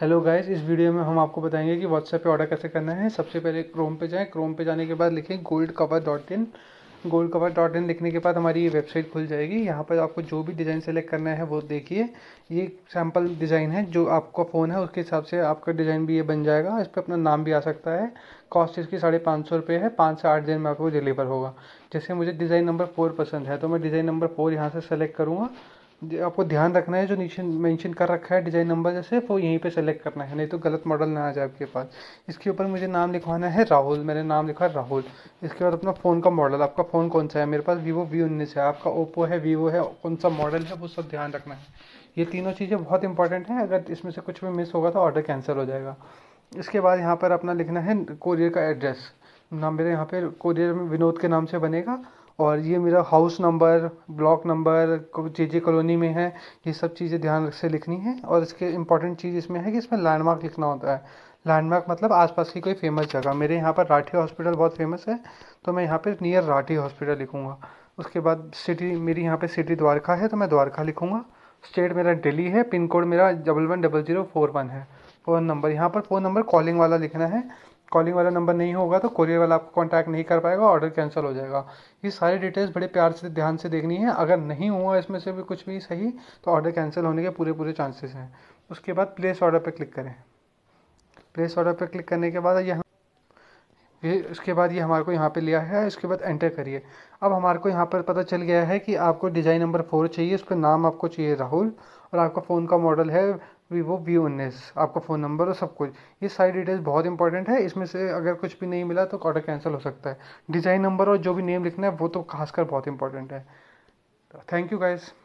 hello guys इस video में हम आपको बताएंगे कि व्हाट्सएप पे ऑर्डर कैसे करना है सबसे पहले क्रोम पे जाएं क्रोम पे जाने के बाद लिखें gold cover dot in gold cover dot in लिखने के बाद हमारी ये वेबसाइट खुल जाएगी यहाँ पर आपको जो भी डिज़ाइन सेलेक्ट करना है वो देखिए ये सैम्पल डिज़ाइन है जो आपका फ़ोन है उसके हिसाब से आपका डिज़ाइन भी ये बन जाएगा इस पर अपना नाम भी आ सकता है कॉस्ट इसकी साढ़े पाँच सौ रुपये है पाँच से आठ दिन में आपको डिलीवर होगा जैसे मुझे डिज़ाइन नंबर फोर पसंद है तो मैं डिज़ाइन नंबर फोर यहाँ से सेलेक्ट करूँगा आपको ध्यान रखना है जो नीचे मेंशन कर रखा है डिज़ाइन नंबर जैसे वो यहीं पे सेलेक्ट करना है नहीं तो गलत मॉडल ना आ जाए आपके पास इसके ऊपर मुझे नाम लिखवाना है राहुल मैंने नाम लिखा है राहुल इसके बाद अपना फ़ोन का मॉडल आपका फ़ोन कौन सा है मेरे पास वीवो वी उन्नीस है आपका ओप्पो है वीवो है कौन सा मॉडल है वो सब ध्यान रखना है ये तीनों चीज़ें बहुत इंपॉर्टेंट हैं अगर इसमें से कुछ भी मिस होगा तो ऑर्डर कैंसिल हो जाएगा इसके बाद यहाँ पर अपना लिखना है कोरियर का एड्रेस नाम मेरे यहाँ पर कोरियर में विनोद के नाम से बनेगा और ये मेरा house number block number J J colony में है ये सब चीज़ें ध्यान से लिखनी है और इसके इंपॉर्टेंट चीज़ इसमें है कि इसमें लैंडमार्क लिखना होता है लैंडमार्क मतलब आसपास की कोई फेमस जगह मेरे यहाँ पर राठी हॉस्पिटल बहुत फेमस है तो मैं यहाँ पर नियर राठी हॉस्पिटल लिखूँगा उसके बाद सिटी मेरी यहाँ पर सिटी द्वारका है तो मैं द्वारका लिखूँगा स्टेट मेरा दिल्ली है पिन कोड मेरा double one double zero four one है फ़ोन नंबर यहाँ पर फ़ोन नंबर कॉलिंग वाला लिखना है कॉलिंग वाला नंबर नहीं होगा तो कोरियर वाला आपको कॉन्टैक्ट नहीं कर पाएगा ऑर्डर कैंसिल हो जाएगा ये सारी डिटेल्स बड़े प्यार से ध्यान से देखनी है अगर नहीं हुआ इसमें से भी कुछ भी सही तो ऑर्डर कैंसिल होने के पूरे पूरे चांसेस हैं उसके बाद प्लेस ऑर्डर पर क्लिक करें प्लेस ऑर्डर पर क्लिक करने के बाद यह ये उसके बाद ये हमारे को यहाँ पे लिया है इसके बाद एंटर करिए अब हमारे को यहाँ पर पता चल गया है कि आपको डिज़ाइन नंबर फोर चाहिए उस पर नाम आपको चाहिए राहुल और आपका फ़ोन का मॉडल है वीवो वी उन्नीस आपका फ़ोन नंबर और सब कुछ ये सारी डिटेल्स बहुत इंपॉर्टेंट है इसमें से अगर कुछ भी नहीं मिला तो ऑर्डर कैंसिल हो सकता है डिज़ाइन नंबर और जो भी नेम लिखना है वो तो खासकर बहुत इंपॉर्टेंट है थैंक यू गाइज़